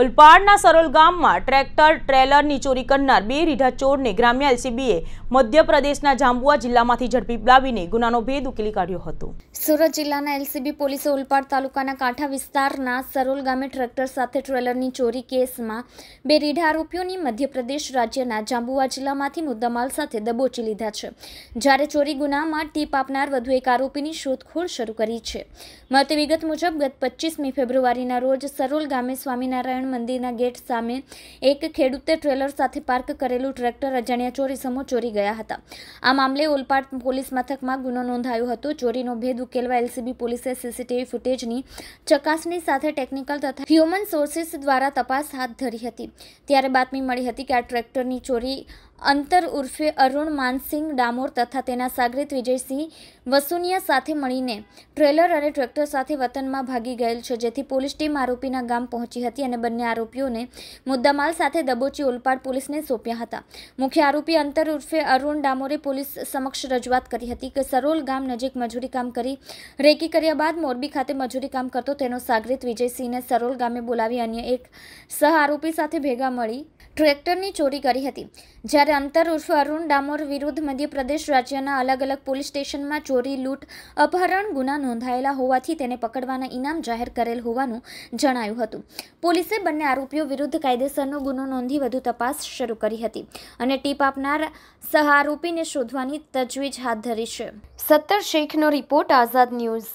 ઉલપાડના સરોલ ગામમાં ટ્રેક્ટર ટ્રેલરની ચોરી કરનાર બે રીઢા ચોરને ગ્રામ્ય એલસીબીએ મધ્યપ્રદેશના જાંબુઆ જિલ્લામાંથી ઝડપી લાવીને ગુનાનો ભેદ ઉકેલી કાઢ્યો હતો સુરત જિલ્લાના એલસીબી પોલીસે ઉલપાડ તાલુકાના કાંઠા વિસ્તારના સરોલ ગામે ટ્રેક્ટર સાથે ટ્રેલરની ચોરી કેસમાં બે રીઢા આરોપીઓની મધ્યપ્રદેશ રાજ્યના જાંબુઆ જિલ્લામાંથી મુદ્દામાલ સાથે દબોચી લીધા છે જ્યારે ચોરી ગુનામાં ટીપ આપનાર વધુ એક આરોપીની શોધખોળ શરૂ કરી છે મળતી વિગત મુજબ ગત પચીસમી ફેબ્રુઆરીના રોજ સરોલ ગામે સ્વામિનારાયણ હનુમાન મંદિરના ગેટ સામે એક ખેડૂતે ટ્રેલર સાથે પાર્ક કરેલું ટ્રેક્ટર અજાણ્યા ચોરી સમો ચોરી ગયા હતા આ મામલે ઓલપાડ પોલીસ મથકમાં ગુનો નોંધાયો હતો ચોરીનો ભેદ ઉકેલવા એલસીબી પોલીસે સીસીટીવી ફૂટેજની ચકાસણી સાથે ટેકનિકલ તથા હ્યુમન સોર્સીસ દ્વારા તપાસ હાથ ધરી હતી ત્યારે બાતમી મળી હતી કે આ ટ્રેક્ટરની ચોરી અંતર ઉર્ફે અરુણ માનસિંહ ડામોર તથા તેના સાગરીત વિજયસિંહ વસુનિયા સાથે મળીને ટ્રેલર અને ટ્રેક્ટર સાથે વતનમાં ભાગી ગયેલ છે જેથી પોલીસ ટીમ આરોપીના ગામ પહોંચી હતી અને બંને બંને આરોપીઓને મુદ્દામાલ સાથે દબોચી ઓલપાડ પોલીસને સોંપ્યા હતા મુખ્ય આરોપી અંતર ઉર્ફે અરુણ ડામોરે પોલીસ સમક્ષ રજૂઆત કરી હતી કે સરોલ ગામ નજીક મજૂરી કામ કરી રેકી કર્યા બાદ મોરબી ખાતે મજૂરી કામ કરતો તેનો સાગરીત વિજયસિંહને સરોલ ગામે બોલાવી અન્ય એક સહ આરોપી સાથે ભેગા મળી ટ્રેક્ટરની ચોરી કરી હતી જ્યારે અંતર ઉર્ફે અરુણ ડામોર વિરુદ્ધ મધ્યપ્રદેશ રાજ્યના અલગ અલગ પોલીસ સ્ટેશનમાં ચોરી લૂંટ અપહરણ ગુના નોંધાયેલા હોવાથી તેને પકડવાના ઇનામ જાહેર કરેલ હોવાનું જણાયું હતું પોલીસે બંને આરોપીઓ વિરુદ્ધ કાયદેસરનો ગુનો નોંધી વધુ તપાસ શરૂ કરી હતી અને ટીપ આપનાર સહારોપીને શોધવાની તજવીજ હાથ ધરી છે સત્તર શેખનો રિપોર્ટ આઝાદ ન્યૂઝ